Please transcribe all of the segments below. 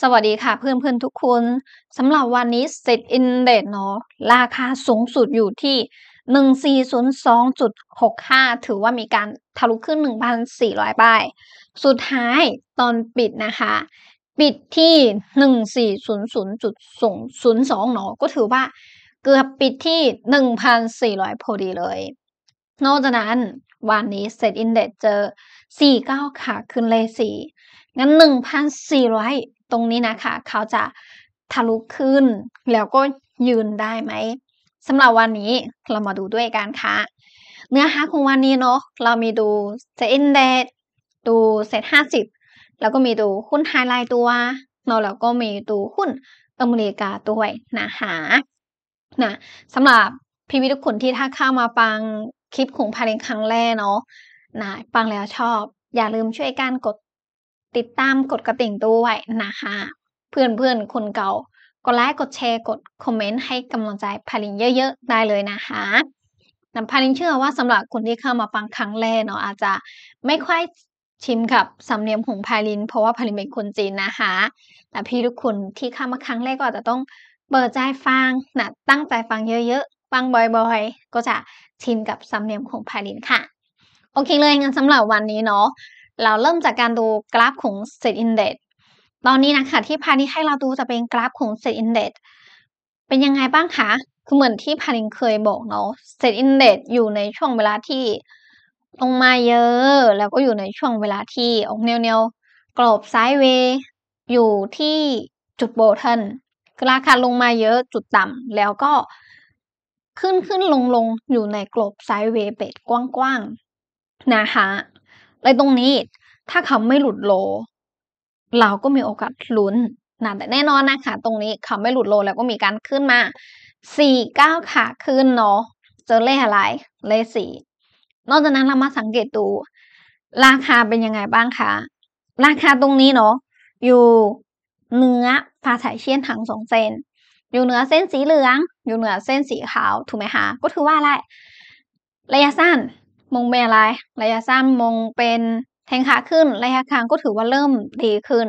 สวัสดีค่ะเพื่อนเพื่อนทุกคนสำหรับวันนี้เซ็ตอินเดตเนาะราคาสูงสุดอยู่ที่ 1402.65 ถือว่ามีการทะลุขึ้น 1,400ใบสุดท้ายตอนปิดนะคะ ปิดที่ 1400.02เนาะก็ถือว่าเกือบปิดที่ 1,400พอดีเลย นอกจากนั้นวันนี้เซ็ตอินเดตเจอ49ขาขึ้นเลยส่งั้น1,400ตรงนี้นะคะเขาจะทะลุขึ้นแล้วก็ยืนได้ไหมสำหรับวันนี้เรามาดูด้วยกันค่ะเนื้อหาของวันนี้เนาะเรามีดูเซ็นเดตดูเซ็ตห้าสิบแล้วก็มีดูหุ้นไฮไลท์ตัวเนาะแล้วก็มีดูหุ้นอเมริกาด้วยนะคะนะสำหรับพี่วิทุกคนที่ถ้าเข้ามาฟังคลิปของพาเลนครั้งแรกเนาะนะฟังแล้วชอบ อย่าลืมช่วยกันกดติดตามกดกระติ่งด้วยนะคะ เพื่อนๆคนเก่ากดไลค์กดแชร์กดคอมเมนต์ให้กำลังใจพารินเยอะๆได้เลยนะคะน้ำพารินเชื่อว่าสำหรับคนที่เข้ามาฟังครั้งแรกเนาะอาจจะไม่ค่อยชิมกับสำเนียงของพารินเพราะว่าพารินเป็นคนจีนนะคะ แต่พี่ทุกคนที่เข้ามาครั้งแรกก็อาจจะต้องเปิดใจฟังนะตั้งใจฟังเยอะๆฟังบ่อยๆ ก็จะชินกับสำเนียงของพารินค่ะโอเคเลยงั้นสำหรับวันนี้เนาะเราเริ่มจากการดูกราฟของ Set Index ตอนนี้นะคะ ที่พานิให้เราดูจะเป็นกราฟของ Set Index เป็นยังไงบ้างคะ คือเหมือนที่พานิเคยบอกเนาะ Set Index อยู่ในช่วงเวลาที่ลงมาเยอะ แล้วก็อยู่ในช่วงเวลาที่ออกแนวๆกรอบซ้ายเวอยู่ที่จุด โบทเทนราคาลงมาเยอะจุดต่ำแล้วก็ ขึ้นขึ้นลงลงอยู่ในกรอบไซด์เวย์เบดกว้างๆนะคะลยตรงนี้ ถ้าเขาไม่หลุดโล เราก็มีโอกาสลุ้นนะแต่แน่นอนนะคะตรงนี้เขาไม่หลุดโลแล้วก็มีการขึ้นมาสี่เก้าขาขึ้นเนาะเจอเลขอะไรเลขสี่นอกจากนั้นเรามาสังเกตดูราคาเป็นยังไงบ้างคะราคาตรงนี้เนาะอยู่เนื้อภาสาเชียนถังสองเซน อยู่เหนือเส้นสีเหลือง อยู่เหนือเส้นสีขาวถูกไหมคะก็ถือว่าอะไรระยะสั้นมงเป็นอะไรระยะสั้นมงเป็นแทงขาขึ้นระยะกลางก็ถือว่าเริ่มดีขึ้น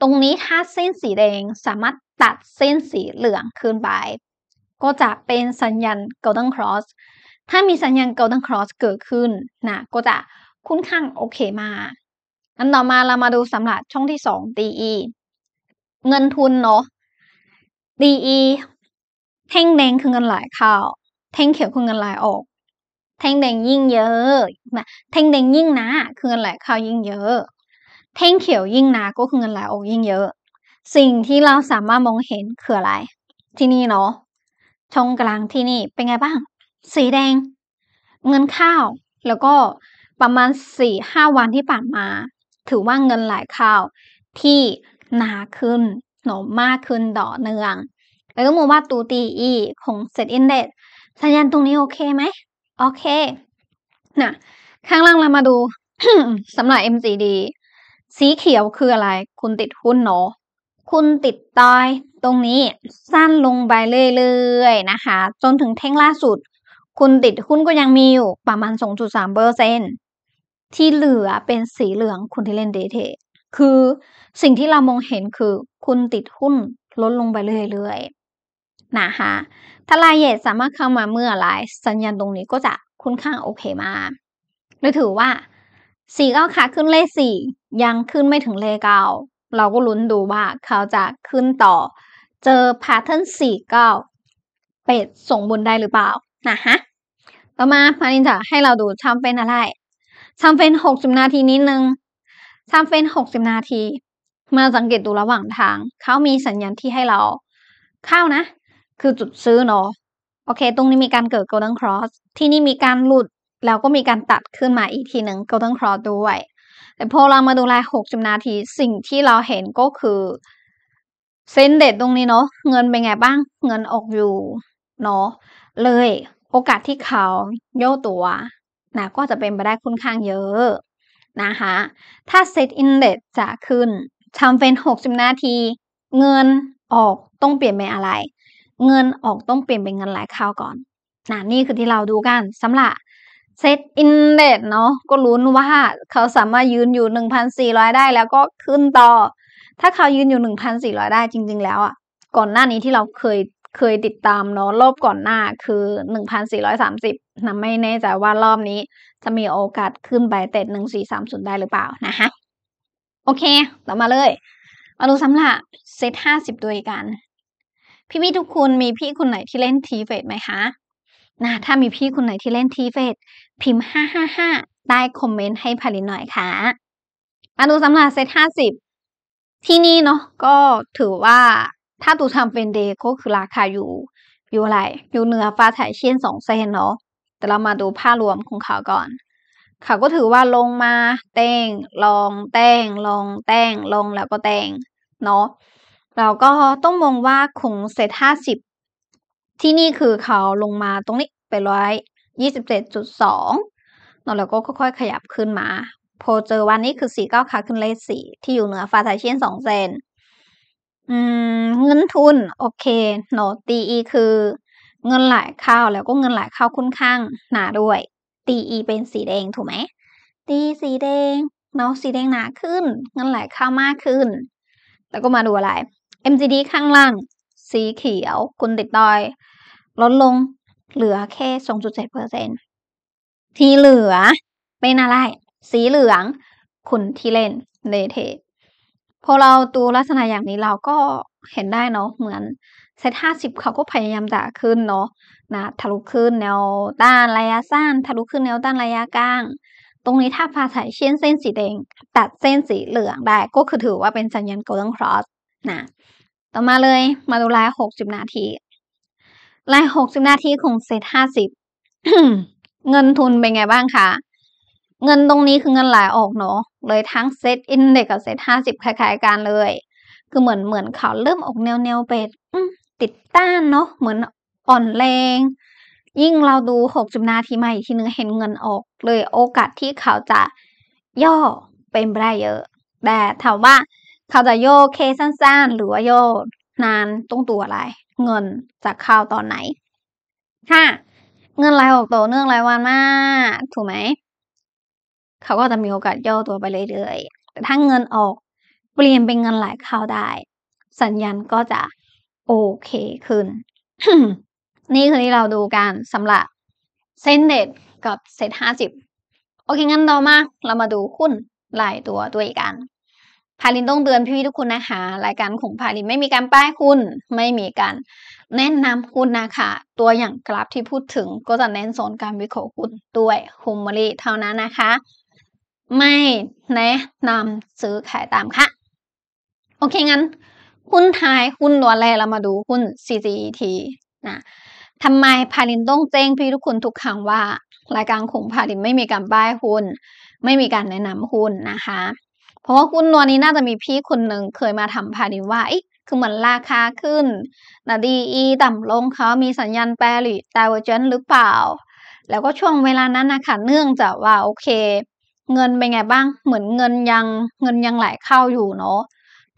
ตรงนี้ถ้าเส้นสีแดงสามารถตัดเส้นสีเหลืองขึ้นไปก็จะเป็นสัญญาณ golden cross ถ้ามีสัญญาณ golden cross เกิดขึ้นนะก็จะคุ้นข้างโอเคมากอันต่อมาเรามาดูสำหรับช่องที่สอง DE เงินทุนเนาะ DE แท่งแดงคือเงินไหลเข้าแท่งเขียวคือเงินไหลออกท่งแดงยิ่งเยอะนะท่งแดงยิ่งนะคือเงินไหลเข้ายิ่งเยอะท่งเขียวยิ่งนะก็คือเงินไหลออกยิ่งเยอะ สิ่งที่เราสามารถมองเห็นคืออะไร ที่นี่เนาะชงกลางที่นี่ เป็นไงบ้าง สีแดง เงินเข้าแล้วก็ประมาณสี่ห้าวันที่ผ่านมา ถือว่าเงินไหลเข้าที่หนาขึ้น หนมากขึ้นต่อเนื่อง แล้วก็มองว่าตูตีอีของเซ็ตอินเด็สัญญาณตรงนี้โอเคไหมโอเคนะข้างล่างเรามาดูสำหรับ MCD สีเขียวคืออะไร คุณติดหุ้นเนาะ คุณติดตอย ตรงนี้ สั้นลงไปเรื่อยๆ นะคะ จนถึงเท่งล่าสุด คุณติดหุ้นก็ยังมีอยู่ประมาณ 2.3เปอร์เซ็นที่เหลือเป็นสีเหลืองคุณที่เล่นเดทคือสิ่งที่เรามองเห็นคือ คุณติดหุ้นลดลงไปเรื่อยๆนะคะถ้ารายละเอียดสามารถเข้ามาเมื่อไร สัญญาณตรงนี้ก็จะคุ้นข้างโอเคมากหรืถือว่าสี่เก้าขาขึ้นเลขสี่ ยังขึ้นไม่ถึงเลขเก้าเราก็ลุ้นดูว่าเขาจะขึ้นต่อ เจอพาเทิร์นสี่เก้าเป็ดส่งบนได้หรือเปล่านะฮะ ต่อมาพานินจะให้เราดูทมเป็นอะไรทมเป็นหกสิบนาทีนิดนึงทมเป็นหกสิบนาที มาสังเกตดูระหว่างทาง เขามีสัญญาณที่ให้เราเข้านะคือจุดซื้อเนาะโอเค ตรงนี้มีการเกิด golden cross ที่นี่มีการหลุดแล้วก็มีการตัดขึ้นมาอีกทีหนึ่ง golden cross ด้วย แต่พอเรามาดูรายหกจุดนาทีสิ่งที่เราเห็นก็คือเส้นเด็ดตรงนี้เนาะเงินเป็นไงบ้าง เงินออกอยู่เนาะเลยโอกาสที่เขาโยตัวนะก็จะเป็นไปได้ค่อนข้างเยอะนะคะ ถ้าเซตอินเด็กจะขึ้นทำเป็น60นาที เงินออกต้องเปลี่ยนเป็นอะไรเงินออกต้องเปลี่ยนเป็นเงินหลาเข้าก่อนนะนี่คือที่เราดูกัน สำหรับเซตอินเด็เนาะก็ลุ้นว่าเขาสามารถยืนอยู่ 1,400 ได้แล้วก็ขึ้นต่อ ถ้าเขายืนอยู่ 1,400 ได้จริง ๆ แล้วอะ่ะก่อนหน้านี้ที่เราเคยเคยติดตามเนาะรอบก่อนหน้าคือ 1,430นะไม่แน่ใจว่ารอบนี้ จะมีโอกาสขึ้นไปเต็ด1430 ได้หรือเปล่านะคะ โอเค ต่อมาเลยมาดูสำหรับเซต50ตัวอีกกันพี่พี่ทุกคนมีพี่คนไหนที่เล่นทีเฟสไหมคะนะถ้ามีพี่คนไหนที่เล่นทีเฟสพิมพ์ห้าใต้คอมเมนต์ให้ผลินหน่อยคะ่ะมาดูสำหรับเซตห้าสิบที่นี่เนาะก็ถือว่าถ้าตูทำเป็นเดย์ก็คือราคาอยู่ อยู่อะไรอยู่เหนือฟ้าถ่ยเช่นสองเซนเนาะแต่เรามาดูภาพรวมของเขาก่อนเขาก็ถือว่าลงมา แต่งลอง แต่งลองแต่งลงแล้วก็แต่งเนาะเราก็ต้องมองว่าคงเซตห้าสิบที่นี่คือเขาลงมาตรงนี้ไปร้อยยี่สิบเจ็ดจุดสองแล้วก็ค่อยๆขยับขึ้นมาพอเจอวันนี้คือสี่เก้าขาขึ้นเลขสี่ที่อยู่เหนือฟาไทเชียนสองเซนเงินทุน โอเคโนตีอีคือเงินไหลเข้าแล้วก็เงินไหลเข้าค่อนข้างหนาด้วยตีอีเป็นสีแดงถูกไหมตีสีแดง เนาะสีแดงหนาขึ้น เงินไหลเข้ามากขึ้น แล้วก็มาดูอะไร MGD ข้างล่าง สีเขียวคุณติดตอย ลดลงเหลือแค่2.7%ที่เหลือเป็นอะไร สีเหลืองคุณที่เล่นเนเทพอเราดูลักษณะอย่างนี้เราก็เห็นได้เนาะเหมือนเซตห้าสิบเขาก็พยายามจะขึ้นเนาะนะทะลุขึ้นแนวต้านระยะสั้น ทะลุขึ้นแนวต้านระยะกลาง ตรงนี้ถ้าพาสายเส้นเส้นสีแดง ตัดเส้นสีเหลืองได้ก็คือถือว่าเป็นสัญญาณ golden cross นะต่อมาเลยมาดูลายหกสิบนาทีลายหกสิบนาทีของเซตห้าสิบเงินทุนเป็นไงบ้างคะ เงินตรงนี้คือเงินไหลออกเนาะเลยทั้งเซตอินเด็กกับเซตห้าสิบคล้าย ๆกันเลย คือเหมือนเหมือนเขาเริ่มออกแนวแนวเป็ดติดต้านเนาะเหมือนอ่อนแรง ยิ่งเราดูหกสิบนาทีใหม่ทีนึงเห็นเงินออก เลยโอกาสที่เขาจะย่อเป็นไปได้เยอะแต่ถามว่าเขาจะโยกเคสั้นๆ หรือว่าโยก นานต้องตัวอะไร เงินจากข่าวตอนไหนถ้าเงินรายหกตัวเนื่องรายวันมาก ถูกไหมเขาก็จะมีโอกาสโยกตัวไปเรื่อยๆแต่ถ้าเงินออกเปลี่ยนเป็นเงินหลายข่าวได้ สัญญาณก็จะโอเคขึ้น นี่คือที่เราดูกันสำหรับ เส้นเด็ดกับเซตห้าสิบโอเคงั้นต่อมาเรามาดูหุ้นลายตัวด้วยกันพาลินต้องเตือนพี่ทุกคนนะคะรายการของพาลินไม่มีการป้ายคุณไม่มีการแนะนำคุณนะคะ ตัวอย่างกราฟที่พูดถึงก็จะเน้นโซนการวิเคราะห์คุณด้วยฮุมมารีเท่านั้นนะคะ ไม่แนะนำซื้อขายตามค่ะ โอเคงั้นหุ้น้ายหุ้นตัวแรกเรามาดูหุ้น CGT นะทำไมพาลินต้องแจ้งพี่ทุกคนทุกครั้งว่า รายการของพาลินไม่มีการป้ายหุ้นไม่มีการแนะนำหุ้นนะคะเพราะว่าคุณนวลนี้น่าจะมีพี่คนหนึ่งเคยมาทำพาดิว่าไอ๊ะคือเหมือนราคาขึ้นนะดีอีต่ำลงเขามีสัญญาณแปรหรือตาวเจนหรือเปล่า แล้วก็ช่วงเวลานั้นนะคะเนื่องจากว่า โอเค เงินเป็นไงบ้าง เหมือนเงินยังเงินยังไหลเข้าอยู่เนาะ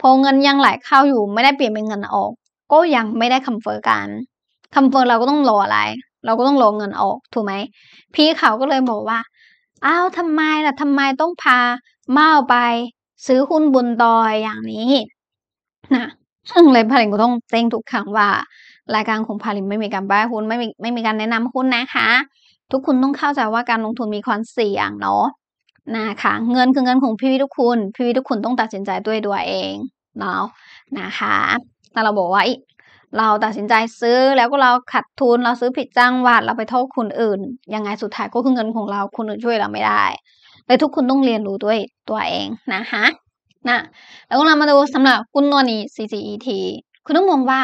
พอเงินยังไหลเข้าอยู่ไม่ได้เปลี่ยนเป็นเงินออกก็ยังไม่ได้คำเฟอร์กันคำเฟอร์เราก็ต้องรออะไร เราก็ต้องรอเงินออกถูกไหมพี่เขาก็เลยบอกว่าอ้าวทำไมล่ะทำไมต้องพาเมาไปซื้อหุ้นบนดอยอย่างนี้นะซึ่งเลยพาลินก็ต้องเต้งทุกครั้งว่า รายการของพาลินไม่มีการบ้าหุ้นไม่มีไม่มีการแนะนำหุ้นนะคะ ทุกคนต้องเข้าใจว่าการลงทุนมีความเสี่ยงเนาะนะคะเงินคือเงินของพี่วิทุกคุณ พี่วิทุกคุณต้องตัดสินใจด้วยตัวเองเนาะนะคะ แต่เราบอกว่าเราตัดสินใจซื้อแล้วก็เราขัดทุน เราซื้อผิดจังหวัดเราไปโทษคนอื่นยังไงสุดท้ายก็คือเงินของเราคนอื่นช่วยเราไม่ได้แต่ทุกคนต้องเรียนรู้ด้วยตัวเองนะคะนะแล้วก็เรามาดูสำหรับคุณนวนี CGET คุณต้องมองว่า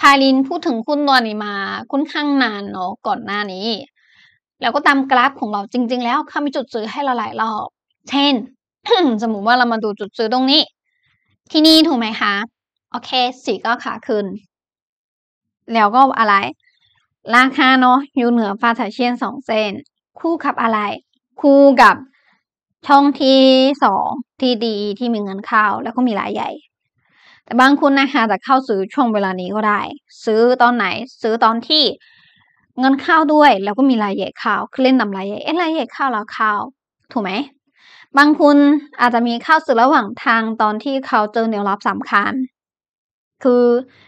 พาลินพูดถึงคุณนวนีมาค่อนข้างนานเนาะก่อนหน้านี้ แล้วก็ตามกราฟของเราจริง ๆ แล้วเขามีจุดซื้อให้เราหลายรอบ เช่น สมมุติว่าเรามาดูจุดซื้อตรงนี้ ที่นี่ถูกไหมคะ โอเค สีก็ขาขึ้น แล้วก็อะไร ราคาเนาะอยู่เหนือฟาสเชียนสองเซนคู่ขับอะไรคู่กับช่องที่สองที่ดีที่มีเงินเข้า แล้วก็มีรายใหญ่ แต่บางคุณนะคะจะเข้าซื้อช่วงเวลานี้ก็ได้ ซื้อตอนไหน ซื้อตอนที่เงินเข้าด้วย แล้วก็มีรายใหญ่เข้าคือเล่นนำรายใหญ่เอ๊ะรายใหญ่เข้าแล้วเข้าถูกไหมบางคุณอาจจะมีเข้าซื้อระหว่างทางตอนที่เขาเจอแนวรับสำคัญ คือ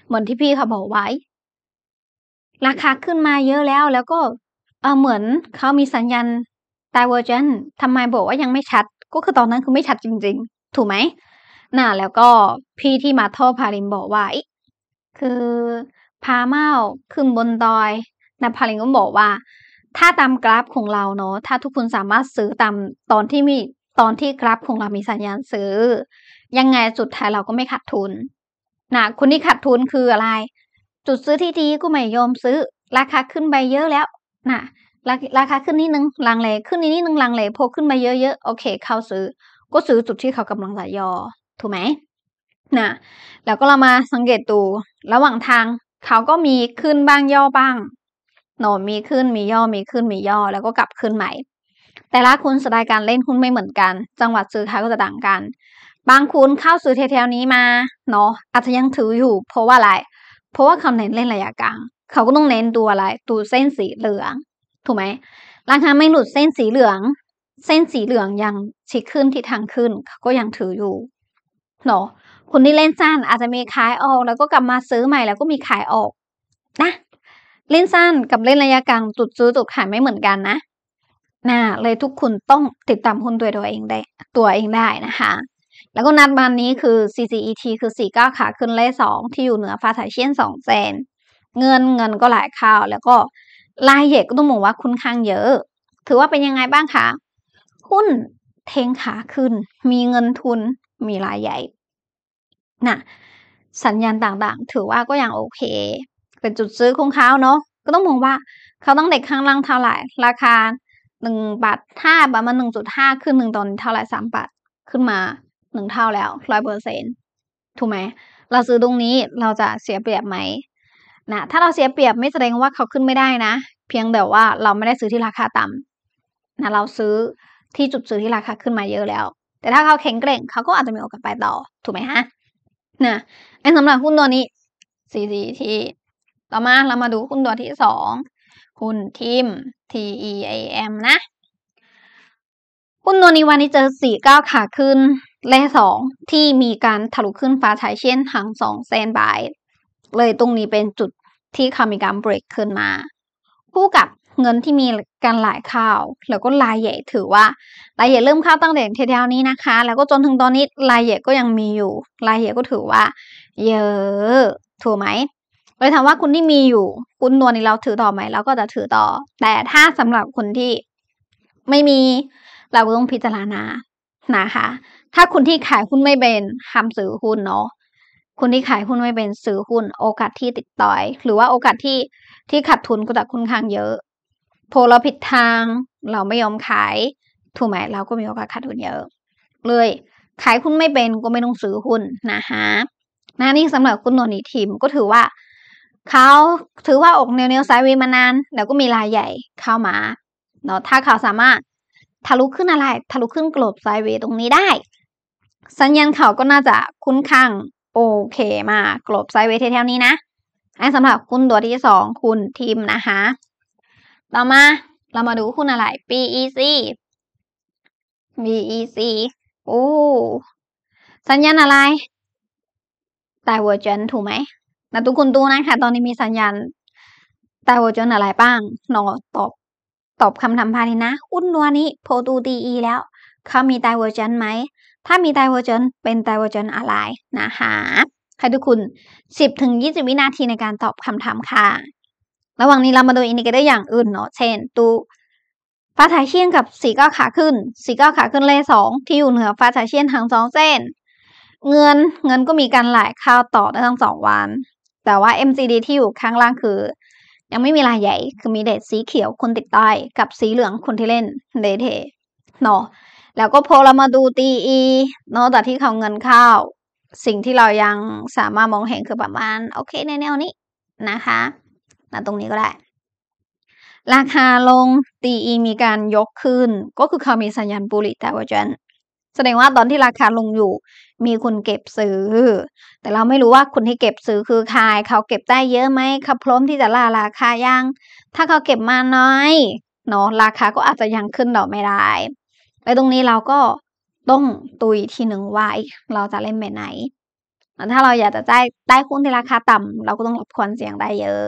เหมือนที่พี่เขาบอกไว้ ราคาขึ้นมาเยอะแล้วแล้วก็เออเหมือนเขามีสัญญาณ Divergent ทำไมบอกว่ายังไม่ชัดก็คือตอนนั้นคือไม่ชัดจริงๆ ถูกไหมน่ะแล้วก็พี่ที่มาท่อพาลินบอกว่าคือพาเมาขึ้นบนดอยนะพาลินก็บอกว่า ถ้าตามกราฟของเราเนาะถ้าทุกคนสามารถซื้อตามตอนที่มีตอนที่กราฟของเรามีสัญญาณซื้อ ยังไงสุดท้ายเราก็ไม่ขาดทุนนะคนที่ขาดทุนคืออะไร จุดซื้อที่ดีก็ไม่ยอมซื้อราคาขึ้นไปเยอะแล้วนะราคาขึ้นนิดนึงลังเลขึ้นนิดนึงลังเลพอขึ้นมา เยอะๆโอเค เข้าซื้อ ก็ซื้อจุดที่เขากำลังสหยอ ถูกไหมนะแล้วก็เรามาสังเกตดูระหว่างทางเขาก็มีขึ้นบ้างย่อบ้างโนมีขึ้นมีย่อมีขึ้นมีย่อแล้วก็กลับขึ้นใหม่แต่ละคุณสไตล์การเล่นหุ้นไม่เหมือนกัน จังหวัดซื้อขายก็จะต่างกัน บางคุณเข้าซื้อแถวๆนี้มาเนาะอาจจะยังถืออยู่เพราะว่าอะไรเพราะว่าเขาเน้นเล่นระยะกลางเขาก็ต้องเน้นตัวอะไรตัวเส้นสีเหลืองถูกไหมราคาไม่หลุดเส้นสีเหลือง เส้นสีเหลืองยังชิดขึ้นทิศทางขึ้น ก็ยังถืออยู่เนาะคนที่เล่นสั้นอาจจะมีขายออกแล้วก็กลับมาซื้อใหม่ แล้วก็มีขายออกนะ เล่นสั้นกับเล่นระยะกลางจุดซื้อจุดขายไม่เหมือนกันนะนะเลยทุกคนต้องติดตามหุ้นตัวตัวเองได้ ตัวเองได้นะคะแล้วก็นัดวันนี้คือ CCET คือ49ขาขึ้นเลขสองที่อยู่เหนือฟ้าสาเชียน2เซน เงินเงินก็ไหลเข้าแล้วก็รายละเอียดก็ต้องมองว่าคุณค้างเยอะ ถือว่าเป็นยังไงบ้างคะหุ้นเทงขาขึ้น มีเงินทุนมีรายใหญ่น่ะสัญญาณต่างๆ ถือว่าก็ยังโอเค เป็นจุดซื้อของเขาเนาะก็ต้องมองว่า เขาต้องเด็กข้างล่างเท่าไหร่ ราคาหนึ่งบาทห้าบาทมาหนึ่งจุดห้าขึ้นหนึ่งตอนเท่าไหร่สามบาท ขึ้นมาหนึ่งเท่าแล้วร้อยเปอร์เซ็นถูกไหมเราซื้อตรงนี้เราจะเสียเปรียบไหมนะถ้าเราเสียเปรียบไม่แสดงว่าเขาขึ้นไม่ได้นะเพียงแต่ว่าเราไม่ได้ซื้อที่ราคาต่ำนะเราซื้อที่จุดซื้อที่ราคาขึ้นมาเยอะแล้ว แต่ถ้าเขาแข็งแกร่ง เขาก็อาจจะมีโอกาสไปต่อถูกไหมฮะนะไอ้สำหรับหุ้นตัวนี้ CCT ต่อมาเรามาดูหุ้นตัวที่สองหุ้นทีม TEAM นะหุ้นตัวนี้วันนี้เจอสี่เก้าขาขึ้นและสองที่มีการทะลุขึ้นฟ้าใช้เช่นหางสองเซนบายเลยตรงนี้เป็นจุดที่คามิกามเบรกขึ้นมาคู่กับเงินที่มีการหลายข้าวแล้วก็รายใหญ่ถือว่ารายใหญ่เริ่มเข้าตั้งแต่เทียวนี้นะคะ แล้วก็จนถึงตอนนี้ รายใหญ่ก็ยังมีอยู่รายใหญ่ก็ถือว่า เยอะถูกไหมเลยถามว่าคุณที่มีอยู่คุณนวลนี้เราถือต่อไหมเราก็จะถือต่อ แต่ถ้าสำหรับคนที่ไม่มีเราก็ต้องพิจารณานะคะ ถ้าคุณที่ขายหุ้นไม่เป็นห้ามซื้อหุ้นเนาะคุณที่ขายหุ้นไม่เป็น ซื้อหุ้นโอกาสที่ติดต่อย หรือว่าโอกาสที่ที่ขาดทุนก็จะคุณค้างเยอะพอเราผิดทางเราไม่ยอมขายถูกไหมเราก็มีโอกาสขาดทุนเยอะ เลย ขายหุ้นไม่เป็นก็ไม่ต้องซื้อหุ้นนะฮะนะนี่สำหรับคุณนนท์ิทิมก็ถือว่าเขาถือว่าอกแนวแนวไซยวีมานานแล้วก็มีรายใหญ่เข้ามา เนาะถ้าเขาสามารถทะลุขึ้นอะไรทะลุขึ้นกลบไซยเวีตรงนี้ได้ สัญญาณเขาก็น่าจะคุ้น้างโอเคมากกลบไซเวทเท่านี้นะอันสำหรับคุณตัวที่สองคุณทิมนะคะ ต่อมาเรามาดูคุณอะไร BEC BEC โอ้สัญญาณอะไรไตเวอร์เจนถูกไหมนะทุกคนดูนะคะตอนนี้มีสัญญาณไตเวอร์เจนอะไรบ้าง นอตอบตอบคำถามพาณินะ อุ้นตัวนี้โพตูตีอีแล้ว เขามีไตเวอร์เจนไหมถ้ามี divergent เป็น divergent อะไร นะคะใครทุกคุณ10ถึง20 วินาทีในการตอบคำถามค่ะระหว่างนี้เรามาดูอินดิเคเตอร์อย่างอื่นเนาะ เช่น ตู ฟ้า่ายเชียงกับสีก้าขาขึ้น สีก้าขาขึ้นเลขสองที่อยู่เหนือฟ้า่ายเชียงทั้งสองเส้น เงินเงินก็มีการไหลเข้าต่อได้ทั้งสองวัน แต่ว่า MCD ที่อยู่ข้างล่างคือ ยังไม่มีลายใหญ่คือมีเดทสีเขียวคนติดใต้กับสีเหลืองคนที่เล่นเดทเนาะแล้วก็พอเรามาดูตีอเนาะแต่ที่เขาเงินเข้า สิ่งที่เรายังสามารถมองเห็นคือประมาณโอเคในแนวนี้นะคะนะตรงนี้ก็ได้ ราคาลงอ e มีการยกขึ้น ก็คือเขามีสัญญาณบูริแต่ว่าจนแสดงว่าตอนที่ราคาลงอยู่ มีคนเก็บซื้อ แต่เราไม่รู้ว่าคนที่เก็บซื้อคือใคร เขาเก็บได้เยอะไหมเขาพร้อมที่จะล่าราคายัง ถ้าเขาเก็บมาน้อยเนาะราคาก็อาจจะยังขึ้นต่อไม่ได้และตรงนี้เราก็ต้องตุยทีหนึ่งว่าเราจะเล่นแบบไหน ถ้าเราอยากจะได้ได้หุ้นที่ราคาต่ำ เราก็ต้องรับความเสี่ยงได้เยอะ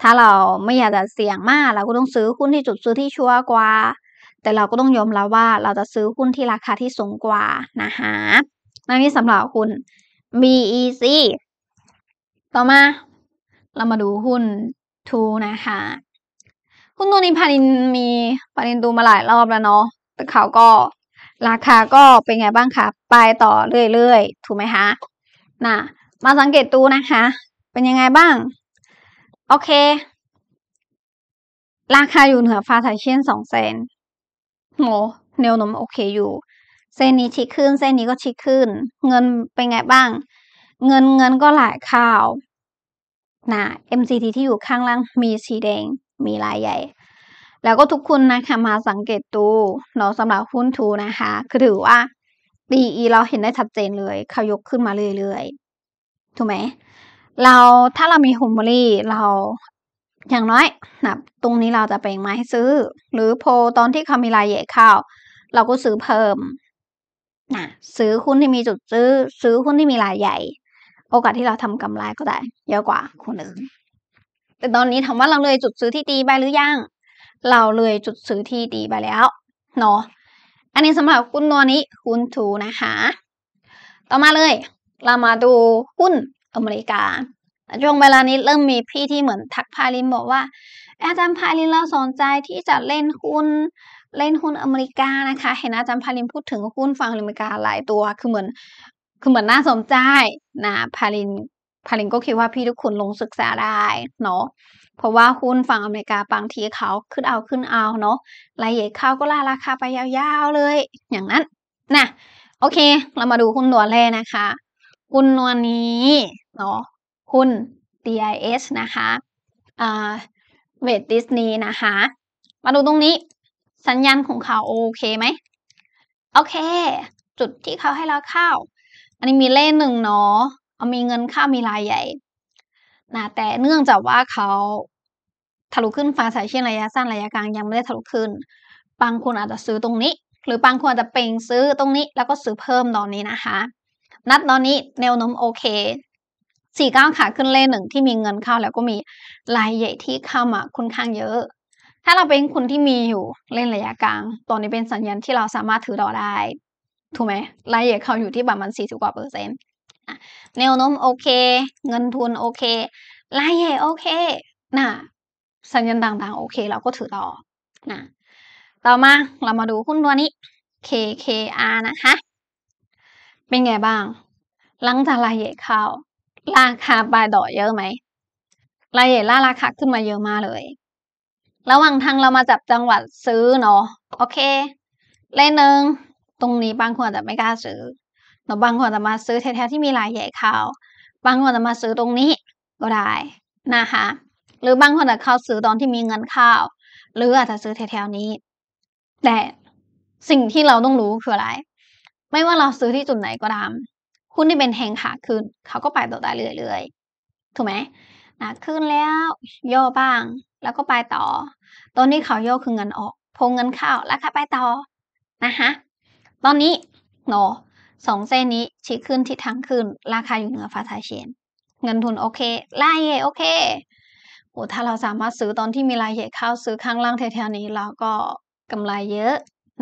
ถ้าเราไม่อยากจะเสี่ยงมาก เราก็ต้องซื้อหุ้นที่จุดซื้อที่ชัวร์กว่า แต่เราก็ต้องยอมรับว่าเราจะซื้อหุ้นที่ราคาที่สูงกว่านะฮะนั่นนี่สำหรับคุ้น BEC ต่อมา เรามาดูหุ้นทูนะคะ หุ้นตัวนี้พาดินมีพาดินดูมาหลายรอบแล้วเนาะเขาก็ราคาก็เป็นไงบ้างคะไปต่อเรื่อยๆ ถูกไหมคะน่ะ มาสังเกตดูนะคะ เป็นยังไงบ้าง โอเค ราคาอยู่เหนือฟาไทเชียนสองเซนโหแนวโน้มโอเคอยู่ เส้นนี้ชิดขึ้นเส้นนี้ก็ชิดขึ้น เงินเป็นไงบ้าง เงินเงินก็หลายข่าวนะ MCT ที่อยู่ข้างล่างมีสีแดงมีลายใหญ่แล้วก็ทุกคนนะคะมาสังเกตดูเนาะสำหรับหุ้นทูนะคะคือถือว่าอ e เราเห็นได้ชัดเจนเลยเขายกขึ้นมาเรื่อยๆถูกไหมเราถ้าเรามีโฮมบรี่เราอย่างน้อยนะตรงนี้เราจะแปลงไมให้ซื้อ หรือโพตอนที่เขามีรายใหญ่เข้า เราก็ซื้อเพิ่มนะซื้อหุ้นที่มีจุดซื้อ ซื้อหุ้นที่มีรายใหญ่ โอกาสที่เราทำกำไรก็ได้ เยอะกว่าคนอื่นแต่ตอนนี้ถามว่าเราเลยจุดซื้อที่ตีไปหรือยังเราเลยจุดซื้อที่ดีไปแล้วเนาะ อันนี้สำหรับหุ้นตัวนี้หุ้นทูนะคะ ต่อมาเลย เรามาดูหุ้นอเมริกาช่วงเวลานี้เริ่มมีพี่ที่เหมือน ทักพาลินบอกว่า อาจารย์พาลินเราสนใจที่จะเล่นหุ้นเล่นหุ้นอเมริกานะคะ เห็นอาจารย์พาลินพูดถึงหุ้นฝั่งอเมริกาหลายตัวคือเหมือน คือเหมือนน่าสนใจนะพาลินพาลินก็คิดว่าพี่ทุกคนลงศึกษาได้เนาะเพราะว่าหุ้นฝั่งอเมริกาบางทีเขาขึ้นเอาขึ้นเอาเนาะรายใหญ่เข้าก็ล่าราคาไปยาวๆ เลย อย่างนั้นนะโอเค เรามาดูหุ้นตัวแรกนะคะหุ้นตัวนี้เนาะหุ้น DIS นะคะอ่าเวทดิสนีย์นะคะ มาดูตรงนี้ สัญญาณของเขาโอเคไหมโอเค จุดที่เขาให้เราเข้า อันนี้มีเล่หนึ่งเนาะมีเงินเข้ามีรายใหญ่นะแต่เนื่องจากว่าเขาทะลุขึ้นฟ้าสายเช่นระยะสั้นระยะกลางยังไม่ได้ทะลุขึ้นบางคนอาจจะซื้อตรงนี้ หรือบางคนอาจจะเป่งซื้อตรงนี้ แล้วก็ซื้อเพิ่มตอนนี้นะคะนัดตอนนี้แนวโน้มโอเคสี่เก้าขาขึ้นเลขหนึ่งที่มีเงินเข้าแล้วก็มีรายใหญ่ที่เข้ามาค่อนข้างเยอะ ถ้าเราเป็นคนที่มีอยู่เล่นระยะกลาง ตอนนี้เป็นสัญญาณที่เราสามารถถือต่อได้ถูกไหมรายใหญ่เข้าอยู่ที่ประมาณสี่สิบกว่าเปอร์เซ็นต์แนวโน้มโอเค เงินทุนโอเครายใหญ่โอเคนะสัญญาณต่างๆ โอเคเราก็ถือต่อนะต่อมาเรามาดูหุ้นตัวนี้ KKR นะคะ เป็นไงบ้าง หลังจากรายใหญ่เข้าราคาปลายดอกเยอะไหมรายใหญ่ล่าราคาขึ้นมาเยอะมากเลย ระหว่างทางเรามาจับจังหวัดซื้อเนาะโอเค เลนหนึ่งตรงนี้บางคนอาจจะไม่กล้าซื้อแต่บางคนจะมาซื้อแท้ๆที่มีลายใหญ่เขาบางคนจะมาซื้อตรงนี้ก็ได้นะคะ หรือบางคนจะเข้าซื้อตอนที่มีเงินเข้า หรืออาจจะซื้อแถวๆนี้ แต่สิ่งที่เราต้องรู้คืออะไร ไม่ว่าเราซื้อที่จุดไหนก็ตามหุ้นที่เป็นแหงขาขึ้นเขาก็ไปต่อได้เรื่อย ๆ ถูกไหมนะขึ้นแล้วย่อบ้าง แล้วก็ไปต่อ ตอนนี้เขาย่อคือเงินออกพงเงินเข้าแล้วค็ไปต่อนะคะ ตอนนี้เนาะสองเส้นนี้ ชี้ขึ้นทิศทางขึ้นราคาอยู่เหนือฟ้าทายเชน เงินทุนโอเค ไล่เยโอเคโอ้ถ้าเราสามารถซื้อตอนที่มีรายใหญ่เข้าซื้อข้างล่างแถวๆนี้ เราก็กำไรเยอะ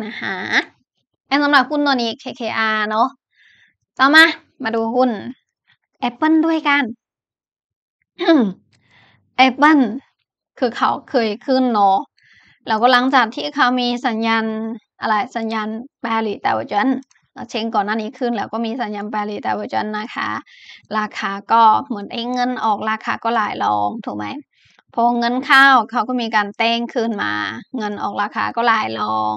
นะคะอันสำหรับหุ้นตัวนี้ KKR เนาะต่อมา มาดูหุ้น Apple ด้วยกัน Apple คือเขาเคยขึ้นเนาะแล้วก็หลังจากที่เขามีสัญญาณอะไรสัญญาณแบริแต่ว่าจนเชงก่อนหน้านี้ขึ้นแล้วก็มีสัญญาณแปริตาวจันนะคะ ราคาก็เหมือนเอ้เงินออกราคาก็หลายรองถูกไหมพอเงินเข้าเขาก็มีการเต้งขึ้นมา เงินออกราคาก็หลายรอง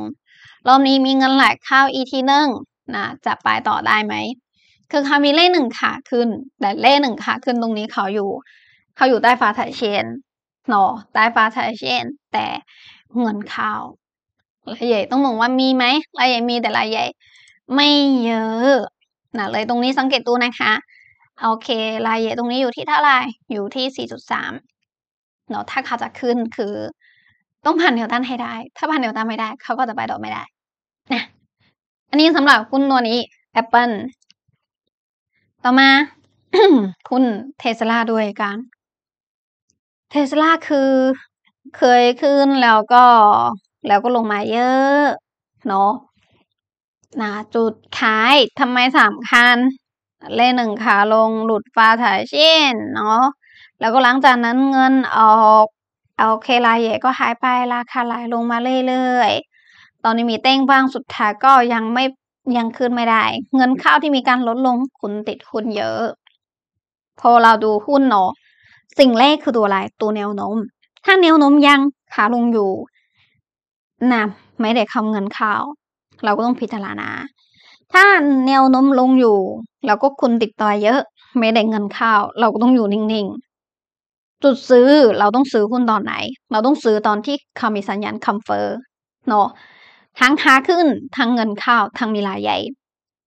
รอบนี้มีเงินไหลเข้าอีทีหนึ่งนะจะไปต่อได้ไหมคือเขามีเล่หนึ่งขาขึ้นแต่เล่หนึ่งขาขึ้นตรงนี้เขาอยู่เขาอยู่ใต้ฟ้าไทเชนหนอใต้ฟ้าไทเชน แต่เงินเข้ารายใหญ่ต้องมองว่ามีไหมรายใหญ่มีแต่รายใหญ่ไม่เยอะนะเลยตรงนี้สังเกตดูนะคะ โอเครายละเอียดตรงนี้อยู่ที่เท่าไหร่ อยู่ที่ 4.3เนาะถ้าเขาจะขึ้นคือ ต้องผ่านเนวตานให้ได้ ถ้าผ่านเนวตานไม่ได้ เขาก็จะไปต่อไม่ได้ นะ อันนี้สำหรับคุณตัวนี้ Apple ต่อมาคุณเทสลาด้วยกันเทสลาคือเคยขึ้นแล้วก็ แล้วก็ลงมาเยอะ เนาะนะจุดขายทำไมสำคัญ เลขหนึ่งขาลงหลุดฟ้าถ่ายเช่น เนาะแล้วก็หลังจากนั้นเงินออกโอเครายใหญ่ก็หายไปราคาไหลลงมาเรื่อยๆ ตอนนี้มีเต้งบ้างสุดท้ายก็ยังไม่ยังขึ้นไม่ได้ เงินเข้าที่มีการลดลงคุณติดหุ้นเยอะ พอเราดูหุ้นเนาะสิ่งแรกคือตัวอะไรตัวแนวโน้มถ้าแนวโน้มยังขาลงอยู่นะไม่ได้คำเงินเข้าเราก็ต้องพิจารณา ถ้าแนวโน้มลงอยู่เราก็คุณติดต่อเยอะ ไม่ได้เงินเข้าเราก็ต้องอยู่นิ่งๆ จุดซื้อเราต้องซื้อหุ้นตอนไหน เราต้องซื้อตอนที่เขามีสัญญาณคำเฟอร์เนาะ ทั้งขาขึ้นทั้งเงินเข้าทั้งมีรายใหญ่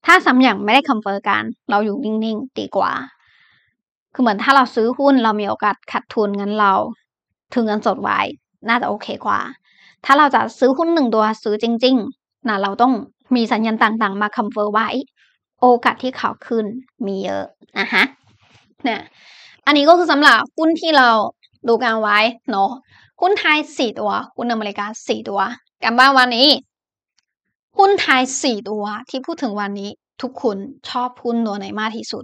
ถ้าสำอย่างไม่ได้คำเฟอร์กัน เราอยู่นิ่งๆดีกว่า คือเหมือนถ้าเราซื้อหุ้นเรามีโอกาสขาดทุนเงินเรา ถึงเงินสดไว้น่าจะโอเคกว่า ถ้าเราจะซื้อหุ้นหนึ่งตัวซื้อจริงนะเราต้องมีสัญญาณต่างๆมาคมเฟอร์ไว้ โอกาสที่ขาขึ้นมีเยอะนะคะเนี่ยอันนี้ก็คือสำหรับ หุ้นที่เราดูกันไว้เนาะหุ้นไทยสี่ตัว หุ้นอเมริกาสี่ตัวกันบ้านวันนี้ หุ้นไทยสี่ตัวที่พูดถึงวันนี้ทุกคนชอบหุ้นตัวไหนมากที่สุด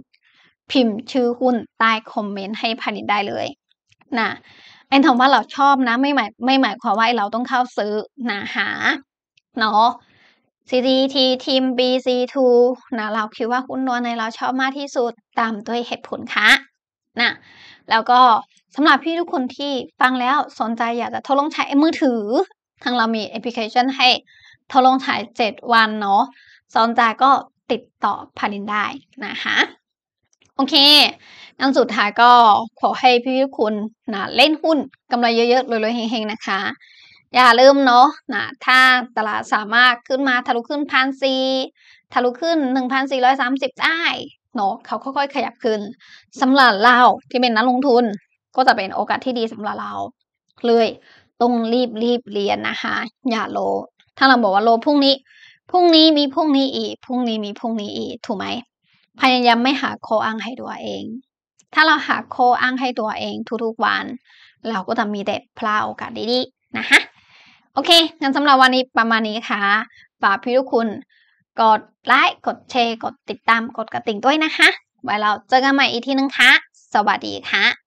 พิมพ์ชื่อหุ้นใต้คอมเมนต์ให้พานิดได้เลยนะไอ้คำว่าเราชอบนะ ไม่หมายไม่หมายความว่าเราต้องเข้าซื้อนะหาเนาะ c d t ทีม BC2 นะเราคิดว่าหุ้นตัวในเราชอบมากที่สุด ตามด้วยเหตุผลค่ะนะแล้วก็สำหรับพี่ทุกคนที่ฟังแล้วสนใจอยากจะทดลองใช้มือถือ ทางเรามีแอปพลิเคชันให้ทดลองใช้7วันเนาะ สนใจก็ติดต่อพาดินได้นะคะ โอเคงั้นสุดท้ายก็ขอให้พี่ทุกคนนะเล่นหุ้นกำไรเยอะๆ รวยๆเฮงๆ นะคะอย่าลืมเนาะนะถ้าตลาดสามารถขึ้นมาทะลุขึ้นพันสี่ทะลุขึ้น 1,430ได้เนาะเขาค่อย ๆ ขยับขึ้นสำหรับเราที่เป็นนักลงทุน ก็จะเป็นโอกาสที่ดีสำหรับเราเลยต้องรีบรีบเรียนนะคะอย่าโล ถ้าเราบอกว่าโลพรุ่งนี้พรุ่งนี้มีพรุ่งนี้อีกพรุ่งนี้มีพรุ่งนี้อีก ถูกไหมพยายามไม่หาโคอ้างให้ตัวเอง ถ้าเราหาโคอ้างให้ตัวเองทุกๆวัน เราก็จะมีแต่พลาดโอกาสดีๆ นะคะโอเค งั้นสำหรับวันนี้ประมาณนี้ค่ะ ฝากพี่ทุกคุณ กด ไลค์ กดแชร์ กดติดตาม กดกระติ่งด้วยนะคะ ไว้เราเจอกันใหม่อีกทีนึงค่ะ สวัสดีค่ะ